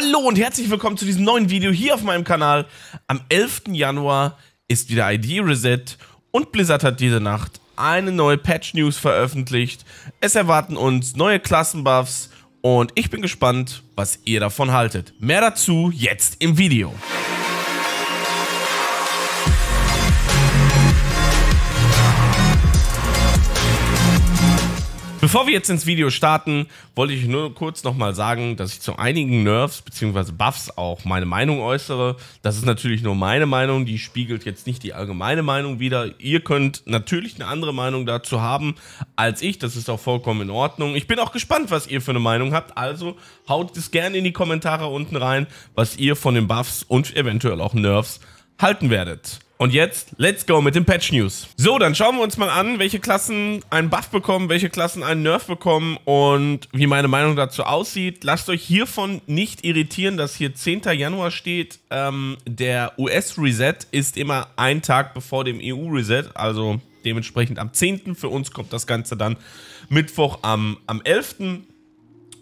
Hallo und herzlich willkommen zu diesem neuen Video hier auf meinem Kanal. Am 11. Januar ist wieder ID Reset und Blizzard hat diese Nacht eine neue Patch News veröffentlicht. Es erwarten uns neue Klassenbuffs und ich bin gespannt, was ihr davon haltet. Mehr dazu jetzt im Video. Bevor wir jetzt ins Video starten, wollte ich nur kurz nochmal sagen, dass ich zu einigen Nerfs bzw. Buffs auch meine Meinung äußere. Das ist natürlich nur meine Meinung, die spiegelt jetzt nicht die allgemeine Meinung wider. Ihr könnt natürlich eine andere Meinung dazu haben als ich, das ist auch vollkommen in Ordnung. Ich bin auch gespannt, was ihr für eine Meinung habt, also haut es gerne in die Kommentare unten rein, was ihr von den Buffs und eventuell auch Nerfs halten werdet. Und jetzt, let's go mit dem Patch News. So, dann schauen wir uns mal an, welche Klassen einen Buff bekommen, welche Klassen einen Nerf bekommen und wie meine Meinung dazu aussieht. Lasst euch hiervon nicht irritieren, dass hier 10. Januar steht. Ähm, der US-Reset ist immer ein Tag bevor dem EU-Reset, also dementsprechend am 10. Für uns kommt das Ganze dann Mittwoch am, am 11.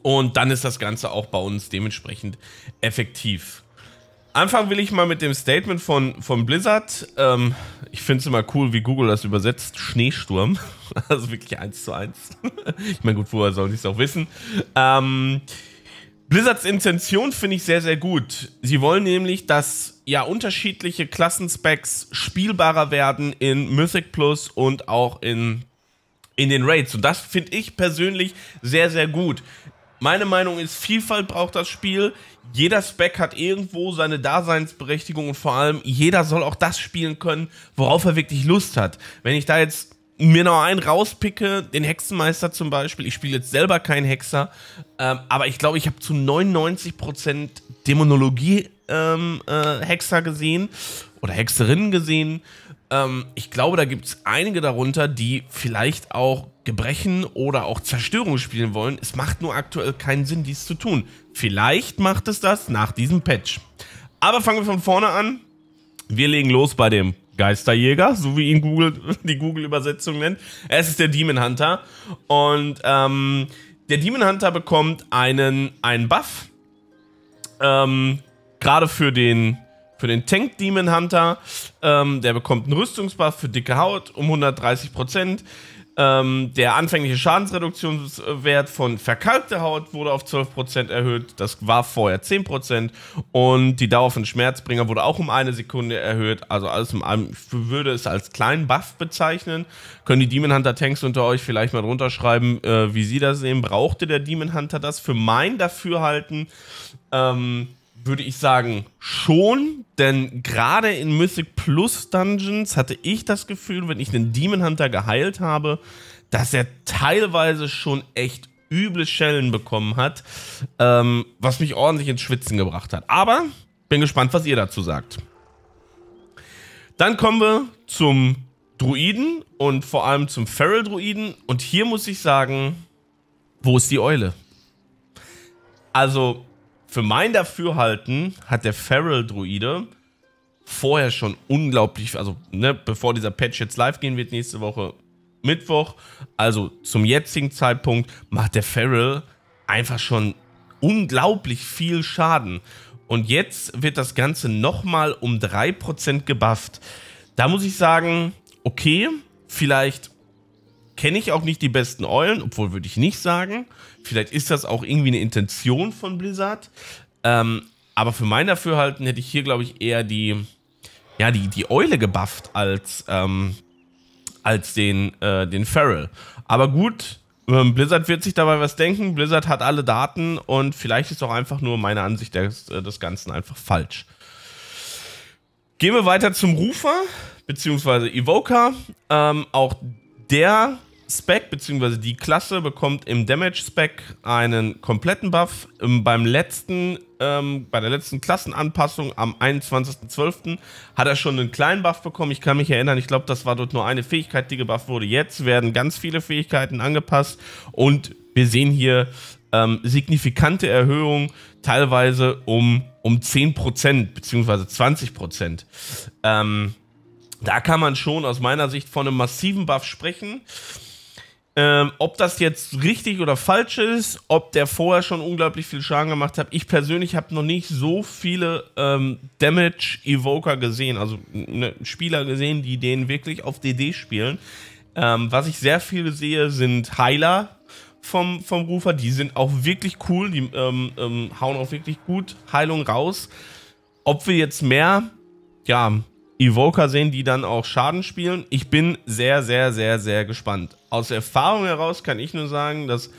Und dann ist das Ganze auch bei uns dementsprechend effektiv. Anfangen will ich mal mit dem Statement von, von Blizzard. Ähm, ich finde es immer cool, wie Google das übersetzt. Schneesturm. Also wirklich eins zu eins. Ich meine, gut, woher soll ich es auch wissen? Ähm, Blizzards Intention finde ich sehr, sehr gut. Sie wollen nämlich, dass ja unterschiedliche Klassenspecs spielbarer werden in Mythic Plus und auch in in den Raids. Und das finde ich persönlich sehr, sehr gut. Meine Meinung ist, Vielfalt braucht das Spiel. Jeder Spec hat irgendwo seine Daseinsberechtigung und vor allem jeder soll auch das spielen können, worauf er wirklich Lust hat. Wenn ich da jetzt mir noch einen rauspicke, den Hexenmeister zum Beispiel, ich spiele jetzt selber keinen Hexer, ähm, aber ich glaube, ich habe zu 99% Dämonologie ähm, äh, Hexer gesehen oder Hexerinnen gesehen ähm, ich glaube, da gibt es einige darunter, die vielleicht auch Gebrechen oder auch Zerstörung spielen wollen. Es macht nur aktuell keinen Sinn, dies zu tun. Vielleicht macht es das nach diesem Patch. Aber fangen wir von vorne an. Wir legen los bei dem Geisterjäger, so wie ihn Google, die Google-Übersetzung nennt. Es ist der Demon Hunter. Und ähm, der Demon Hunter bekommt einen, einen Buff. Ähm, Gerade für den für den Tank Demon Hunter. Ähm, der bekommt einen Rüstungsbuff für dicke Haut um 130 Prozent. Ähm, der anfängliche Schadensreduktionswert von verkalkter Haut wurde auf 12% erhöht. Das war vorher 10%. Und die Dauer von Schmerzbringer wurde auch um eine Sekunde erhöht. Also alles in allem, ich würde es als kleinen Buff bezeichnen. Können die Demon Hunter Tanks unter euch vielleicht mal drunter schreiben, äh, wie sie das sehen? Brauchte der Demon Hunter das? Für mein Dafürhalten ähm, würde ich sagen, schon, denn gerade in Mythic Plus Dungeons hatte ich das Gefühl, wenn ich einen Demon Hunter geheilt habe, dass er teilweise schon echt üble Schellen bekommen hat, ähm, was mich ordentlich ins Schwitzen gebracht hat. Aber bin gespannt, was ihr dazu sagt. Dann kommen wir zum Druiden und vor allem zum Feral Druiden. Und hier muss ich sagen, wo ist die Eule? Also, für mein Dafürhalten hat der Feral-Druide vorher schon unglaublich, also ne, bevor dieser Patch jetzt live gehen wird nächste Woche Mittwoch, also zum jetzigen Zeitpunkt macht der Feral einfach schon unglaublich viel Schaden. Und jetzt wird das Ganze nochmal um 3% gebufft. Da muss ich sagen, okay, vielleicht kenne ich auch nicht die besten Eulen, obwohl würde ich nicht sagen. Vielleicht ist das auch irgendwie eine Intention von Blizzard. Ähm, aber für mein Dafürhalten hätte ich hier, glaube ich, eher die, ja, die, die Eule gebufft als, ähm, als den, äh, den Feral. Aber gut, ähm, Blizzard wird sich dabei was denken. Blizzard hat alle Daten und vielleicht ist auch einfach nur meine Ansicht des, äh, des Ganzen einfach falsch. Gehen wir weiter zum Rufer, beziehungsweise Evoker. Ähm, auch der Spec bzw. die Klasse bekommt im Damage Spec einen kompletten Buff. Ähm, beim letzten, ähm, bei der letzten Klassenanpassung am 21.12. hat er schon einen kleinen Buff bekommen. Ich kann mich erinnern, ich glaube, das war dort nur eine Fähigkeit, die gebufft wurde. Jetzt werden ganz viele Fähigkeiten angepasst und wir sehen hier ähm, signifikante Erhöhungen, teilweise um, um 10% bzw. 20%. Ähm, da kann man schon aus meiner Sicht von einem massiven Buff sprechen. Ähm, ob das jetzt richtig oder falsch ist, ob der vorher schon unglaublich viel Schaden gemacht hat. Ich persönlich habe noch nicht so viele ähm, Damage Evoker gesehen, also ne, Spieler gesehen, die den wirklich auf DD spielen. Ähm, was ich sehr viel sehe, sind Heiler vom, vom Rufer. Die sind auch wirklich cool, die ähm, ähm, hauen auch wirklich gut Heilung raus. Ob wir jetzt mehr, ja, Evoker sehen, die dann auch Schaden spielen. Ich bin sehr, sehr, sehr, sehr gespannt aus Erfahrung heraus kann ich nur sagen, dass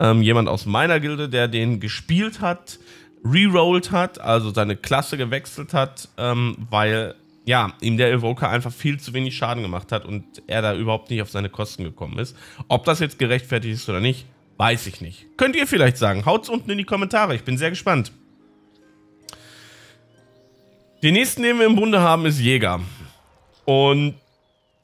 ähm, jemand aus meiner Gilde, der den gespielt hat, rerollt hat, also seine Klasse gewechselt hat, ähm, weil ja, ihm der Evoker einfach viel zu wenig Schaden gemacht hat und er da überhaupt nicht auf seine Kosten gekommen ist. Ob das jetzt gerechtfertigt ist oder nicht, weiß ich nicht. Könnt ihr vielleicht sagen. Haut's unten in die Kommentare. Ich bin sehr gespannt. Den nächsten, den wir im Bunde haben, ist Jäger. Und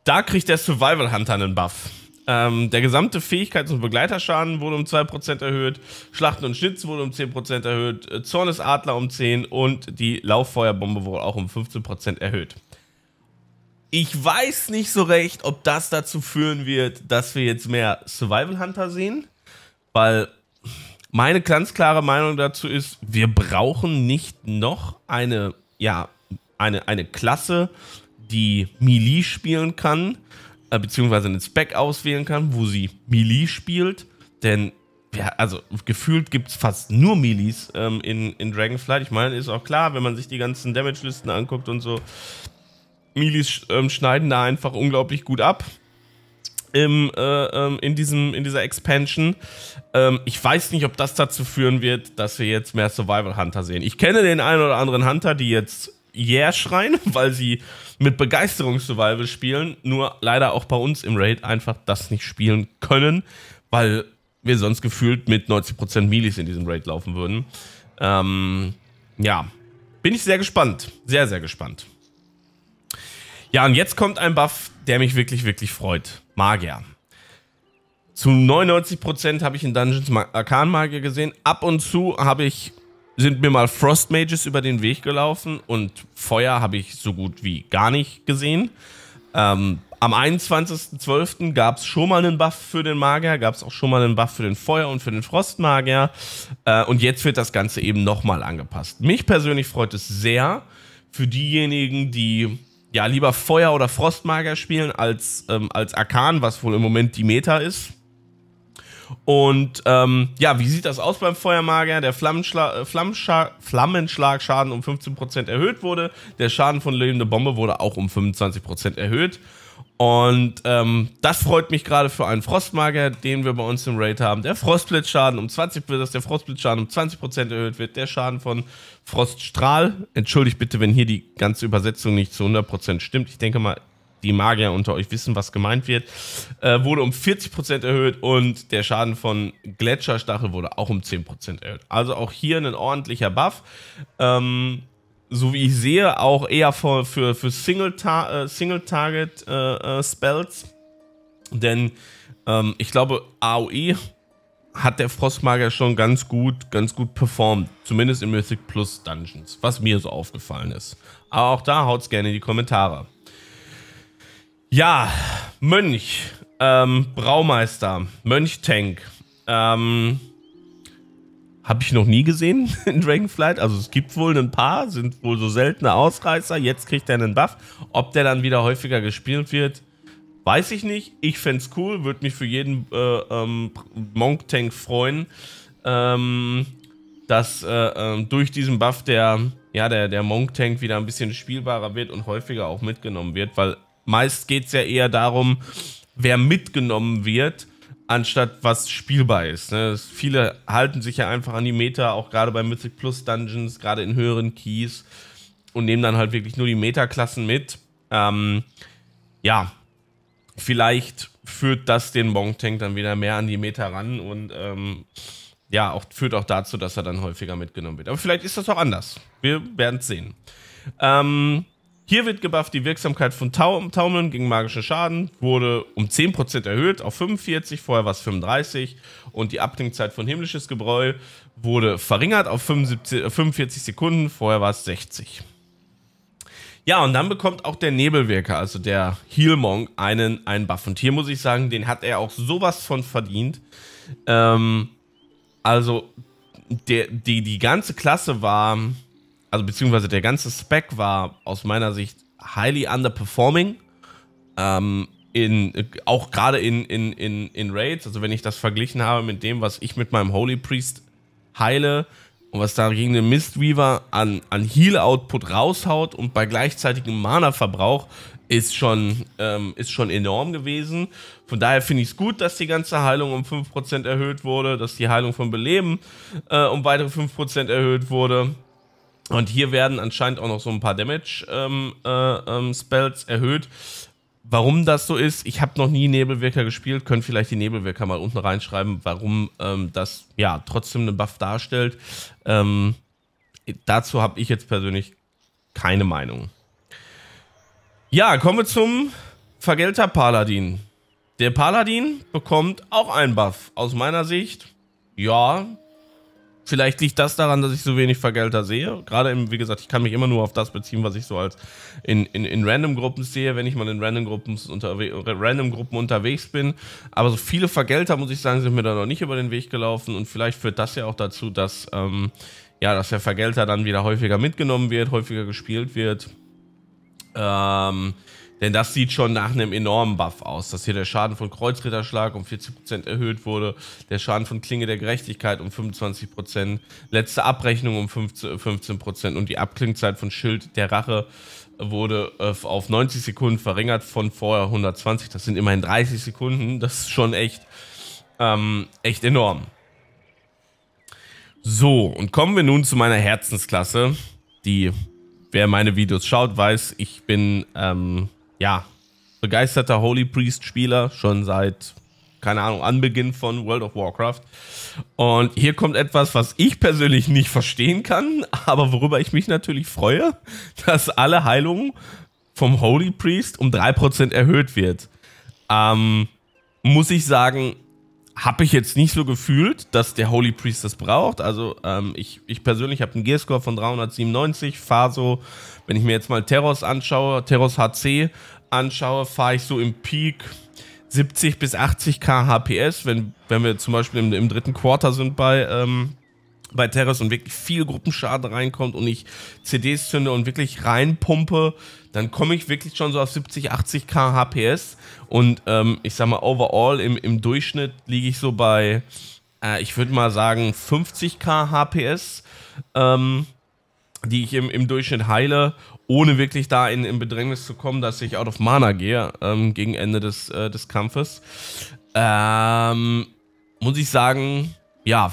da kriegt der Survival Hunter einen Buff. Ähm, der gesamte Fähigkeits- und Begleiterschaden wurde um 2% erhöht, Schlachten und Schnitz wurde um 10% erhöht, äh, Zornesadler um 10% und die Lauffeuerbombe wurde auch um 15% erhöht. Ich weiß nicht so recht, ob das dazu führen wird, dass wir jetzt mehr Survival Hunter sehen, weil meine ganz klare Meinung dazu ist, wir brauchen nicht noch eine, ja, eine, eine Klasse, die Melee spielen kann, äh, beziehungsweise einen Spec auswählen kann, wo sie Melee spielt. Denn, ja, also gefühlt gibt es fast nur Melees ähm, in, in Dragonflight. Ich meine, ist auch klar, wenn man sich die ganzen Damage-Listen anguckt und so. Melees ähm, schneiden da einfach unglaublich gut ab. Im, äh, ähm, in, diesem, in dieser Expansion. Ähm, ich weiß nicht, ob das dazu führen wird, dass wir jetzt mehr Survival Hunter sehen. Ich kenne den einen oder anderen Hunter, die jetzt Yeah schreien, weil sie mit Begeisterung Survival spielen, nur leider auch bei uns im Raid einfach das nicht spielen können, weil wir sonst gefühlt mit 90% Milis in diesem Raid laufen würden. Ähm, ja, bin ich sehr gespannt. Sehr, sehr gespannt. Ja, und jetzt kommt ein Buff, der mich wirklich, wirklich freut. Magier. Zu 99% habe ich in Dungeons Arcan Magier gesehen. Ab und zu habe ich sind mir mal Frost Mages über den Weg gelaufen und Feuer habe ich so gut wie gar nicht gesehen. Ähm, am 21.12. gab es schon mal einen Buff für den Magier, gab es auch schon mal einen Buff für den Feuer und für den Frostmagier. Äh, und jetzt wird das Ganze eben nochmal angepasst. Mich persönlich freut es sehr für diejenigen, die ja lieber Feuer oder Frostmagier spielen als, ähm, als Arkan, was wohl im Moment die Meta ist und ähm, ja, wie sieht das aus beim Feuermager? Der Flammenschla äh, Flammenschlagschaden um 15% erhöht wurde. Der Schaden von lebende Bombe wurde auch um 25% erhöht. Und ähm, das freut mich gerade für einen Frostmager, den wir bei uns im Raid haben. Der Frostblitzschaden um 20, dass der Frostblitzschaden um 20% erhöht wird. Der Schaden von Froststrahl. Entschuldigt bitte, wenn hier die ganze Übersetzung nicht zu 100% stimmt. Ich denke mal, die Magier unter euch wissen, was gemeint wird, äh, wurde um 40% erhöht und der Schaden von Gletscherstachel wurde auch um 10% erhöht. Also auch hier ein ordentlicher Buff. Ähm, so wie ich sehe, auch eher für, für, für Single-Target-Spells. Single äh, äh, äh, Spells. Denn ähm, ich glaube, AOE hat der Frostmager schon ganz gut, ganz gut performt. Zumindest in Mythic Plus Dungeons, was mir so aufgefallen ist. Aber auch da haut's gerne in die Kommentare. Ja, Mönch, ähm, Braumeister, Mönch-Tank. Ähm, habe ich noch nie gesehen in Dragonflight. Also es gibt wohl ein paar, sind wohl so seltene Ausreißer. Jetzt kriegt er einen Buff. Ob der dann wieder häufiger gespielt wird, weiß ich nicht. Ich fände cool, würde mich für jeden äh, ähm, Monk-Tank freuen, ähm, dass äh, äh, durch diesen Buff der, ja, der, der Monk-Tank wieder ein bisschen spielbarer wird und häufiger auch mitgenommen wird, weil meist geht es ja eher darum, wer mitgenommen wird, anstatt was spielbar ist. Ne? Viele halten sich ja einfach an die Meta, auch gerade bei Mythic Plus Dungeons, gerade in höheren Keys und nehmen dann halt wirklich nur die Meta-Klassen mit. Ähm, ja, vielleicht führt das den Monk-Tank dann wieder mehr an die Meta ran und ähm, ja, auch, führt auch dazu, dass er dann häufiger mitgenommen wird. Aber vielleicht ist das auch anders. Wir werden es sehen. Ähm, hier wird gebufft, die Wirksamkeit von Taum Taumeln gegen magischen Schaden wurde um 10% erhöht auf 45, vorher war es 35 und die Abklingzeit von himmlisches Gebräu wurde verringert auf 75, 45 äh, Sekunden, vorher war es 60. Ja, und dann bekommt auch der Nebelwirker, also der Healmong, einen, einen Buff. Und hier muss ich sagen, den hat er auch sowas von verdient. Ähm, also, der, die, die ganze Klasse war also beziehungsweise der ganze Spec war aus meiner Sicht highly underperforming. Ähm, in, auch gerade in, in, in, in Raids, also wenn ich das verglichen habe mit dem, was ich mit meinem Holy Priest heile und was da gegen den Mistweaver an, an Heal-Output raushaut und bei gleichzeitigem Mana-Verbrauch, ist schon, ähm, ist schon enorm gewesen. Von daher finde ich es gut, dass die ganze Heilung um 5% erhöht wurde, dass die Heilung von Beleben äh, um weitere 5% erhöht wurde. Und hier werden anscheinend auch noch so ein paar Damage-Spells ähm, äh, ähm, erhöht. Warum das so ist, ich habe noch nie Nebelwirker gespielt, können vielleicht die Nebelwirker mal unten reinschreiben, warum ähm, das ja trotzdem einen Buff darstellt. Ähm, dazu habe ich jetzt persönlich keine Meinung. Ja, kommen wir zum Vergelter Paladin. Der Paladin bekommt auch einen Buff. Aus meiner Sicht, ja, Vielleicht liegt das daran, dass ich so wenig Vergelter sehe. Gerade, im, wie gesagt, ich kann mich immer nur auf das beziehen, was ich so als in, in, in Random-Gruppen sehe, wenn ich mal in Random-Gruppen unterwe Random unterwegs bin. Aber so viele Vergelter, muss ich sagen, sind mir da noch nicht über den Weg gelaufen. Und vielleicht führt das ja auch dazu, dass, ähm, ja, dass der Vergelter dann wieder häufiger mitgenommen wird, häufiger gespielt wird. Ähm, denn das sieht schon nach einem enormen Buff aus, dass hier der Schaden von Kreuzritterschlag um 40% erhöht wurde, der Schaden von Klinge der Gerechtigkeit um 25%, letzte Abrechnung um 15%, und die Abklingzeit von Schild der Rache wurde äh, auf 90 Sekunden verringert von vorher 120. Das sind immerhin 30 Sekunden. Das ist schon echt, ähm, echt enorm. So, und kommen wir nun zu meiner Herzensklasse, die wer meine Videos schaut, weiß, ich bin ähm, ja, begeisterter Holy Priest-Spieler, schon seit, keine Ahnung, Anbeginn von World of Warcraft. Und hier kommt etwas, was ich persönlich nicht verstehen kann, aber worüber ich mich natürlich freue, dass alle Heilungen vom Holy Priest um 3% erhöht wird. Ähm, muss ich sagen, habe ich jetzt nicht so gefühlt, dass der Holy Priest das braucht. Also ähm, ich, ich persönlich habe einen Gearscore von 397, Faso, wenn ich mir jetzt mal Terros anschaue, Terros HC anschaue, fahre ich so im Peak 70 bis 80 km/h wenn, wenn wir zum Beispiel im, im dritten Quarter sind bei, ähm, bei Terrace und wirklich viel Gruppenschaden reinkommt und ich CDs zünde und wirklich reinpumpe, dann komme ich wirklich schon so auf 70, 80 km/h und ähm, ich sag mal, overall im, im Durchschnitt liege ich so bei, äh, ich würde mal sagen, 50 km/h Ähm, die ich im, im Durchschnitt heile ohne wirklich da in, in Bedrängnis zu kommen, dass ich out of Mana gehe ähm, gegen Ende des, äh, des Kampfes. Ähm, muss ich sagen, ja,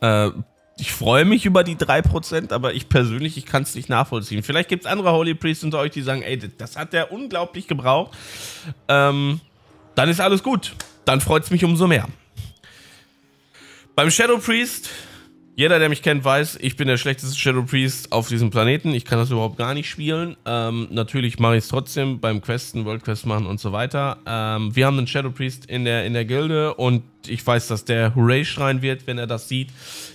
äh, ich freue mich über die 3%, aber ich persönlich, ich kann es nicht nachvollziehen. Vielleicht gibt es andere Holy Priests unter euch, die sagen, ey, das hat der unglaublich gebraucht. Ähm, dann ist alles gut. Dann freut es mich umso mehr. Beim Shadow Priest jeder, der mich kennt, weiß, ich bin der schlechteste Shadow Priest auf diesem Planeten. Ich kann das überhaupt gar nicht spielen. Ähm, natürlich mache ich es trotzdem beim Questen, World Quest machen und so weiter. Ähm, wir haben einen Shadow Priest in der, in der Gilde und ich weiß, dass der Hooray schreien wird, wenn er das sieht.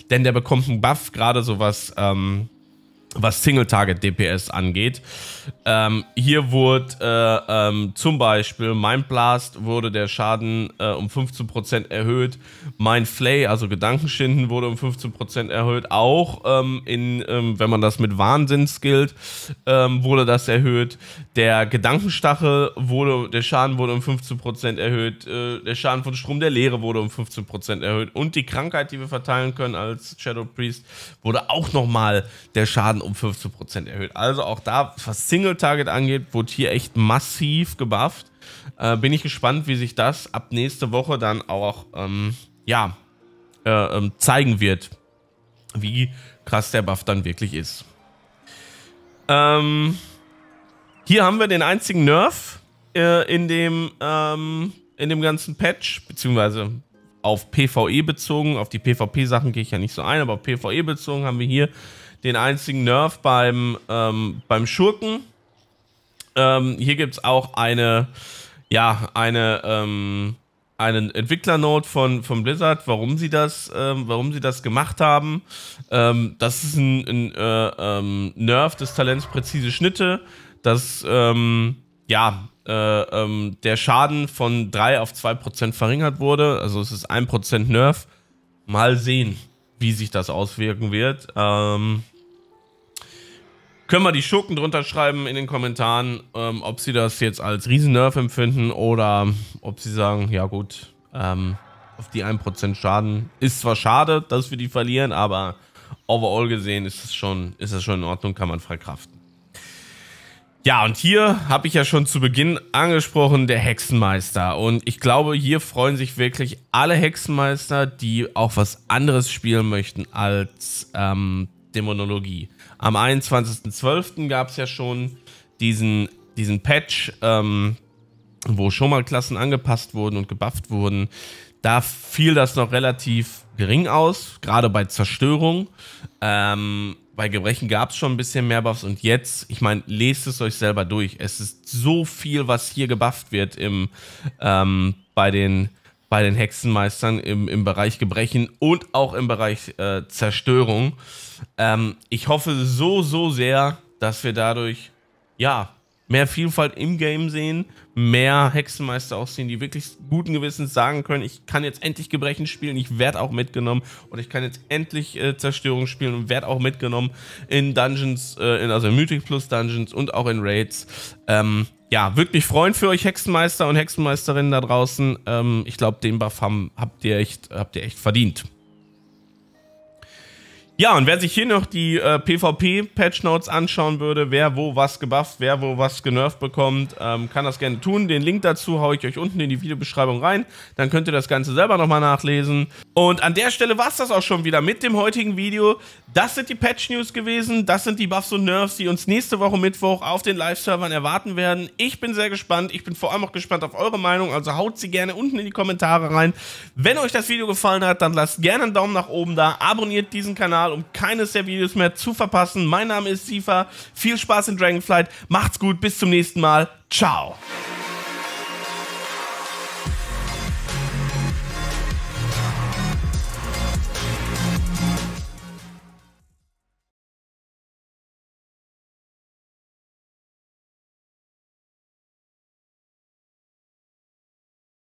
Denn der bekommt einen Buff, gerade so was ähm, was Single-Target-DPS angeht. Ähm, hier wurde äh, ähm, zum Beispiel mein Blast wurde der Schaden äh, um 15% erhöht, mein Flay, also Gedankenschinden, wurde um 15% erhöht, auch ähm, in, ähm, wenn man das mit Wahnsinn skillt, ähm, wurde das erhöht. Der Gedankenstachel wurde, der Schaden wurde um 15% erhöht, äh, der Schaden von Strom der Leere wurde um 15% erhöht und die Krankheit, die wir verteilen können als Shadow Priest, wurde auch nochmal der Schaden um 15% erhöht. Also auch da, was Single Target angeht, wurde hier echt massiv gebufft. Äh, bin ich gespannt, wie sich das ab nächste Woche dann auch ähm, ja, äh, ähm, zeigen wird, wie krass der Buff dann wirklich ist. Ähm, hier haben wir den einzigen Nerf äh, in, dem, ähm, in dem ganzen Patch, beziehungsweise auf PvE bezogen. Auf die PvP-Sachen gehe ich ja nicht so ein, aber auf PvE bezogen haben wir hier den einzigen Nerf beim, ähm, beim Schurken. Ähm, hier gibt es auch eine, ja, eine, ähm, einen entwickler von, von Blizzard, warum sie das, ähm, warum sie das gemacht haben. Ähm, das ist ein, ein äh, ähm, Nerf des Talents präzise Schnitte, das, ähm, ja, äh, der Schaden von 3 auf 2% verringert wurde. Also es ist 1% Nerf. Mal sehen, wie sich das auswirken wird. Ähm, können wir die Schurken drunter schreiben in den Kommentaren, ähm, ob sie das jetzt als riesen Riesennerv empfinden oder ob sie sagen, ja gut, ähm, auf die 1% Schaden. Ist zwar schade, dass wir die verlieren, aber overall gesehen ist es schon, ist es schon in Ordnung, kann man verkraften. Ja, und hier habe ich ja schon zu Beginn angesprochen, der Hexenmeister. Und ich glaube, hier freuen sich wirklich alle Hexenmeister, die auch was anderes spielen möchten als ähm, Dämonologie. Am 21.12. gab es ja schon diesen, diesen Patch, ähm, wo schon mal Klassen angepasst wurden und gebufft wurden. Da fiel das noch relativ gering aus, gerade bei Zerstörung. Ähm, bei Gebrechen gab es schon ein bisschen mehr Buffs und jetzt, ich meine, lest es euch selber durch. Es ist so viel, was hier gebufft wird im, ähm, bei den bei den Hexenmeistern im, im Bereich Gebrechen und auch im Bereich äh, Zerstörung. Ähm, ich hoffe so, so sehr, dass wir dadurch, ja, mehr Vielfalt im Game sehen, mehr Hexenmeister auch sehen, die wirklich guten Gewissens sagen können, ich kann jetzt endlich Gebrechen spielen, ich werde auch mitgenommen und ich kann jetzt endlich äh, Zerstörung spielen und werde auch mitgenommen in Dungeons, äh, in, also in Mythic Plus Dungeons und auch in Raids. Ähm, ja, würde mich freuen für euch Hexenmeister und Hexenmeisterinnen da draußen. Ähm, ich glaube, den Buff haben, habt, ihr echt, habt ihr echt verdient. Ja, und wer sich hier noch die äh, PvP-Patch-Notes anschauen würde, wer wo was gebufft, wer wo was genervt bekommt, ähm, kann das gerne tun. Den Link dazu haue ich euch unten in die Videobeschreibung rein. Dann könnt ihr das Ganze selber nochmal nachlesen. Und an der Stelle war es das auch schon wieder mit dem heutigen Video. Das sind die Patch-News gewesen. Das sind die Buffs und Nerfs, die uns nächste Woche Mittwoch auf den Live-Servern erwarten werden. Ich bin sehr gespannt. Ich bin vor allem auch gespannt auf eure Meinung. Also haut sie gerne unten in die Kommentare rein. Wenn euch das Video gefallen hat, dann lasst gerne einen Daumen nach oben da. Abonniert diesen Kanal Kanal, um keines der Videos mehr zu verpassen. Mein Name ist Sifa. Viel Spaß in Dragonflight. Macht's gut. Bis zum nächsten Mal. Ciao.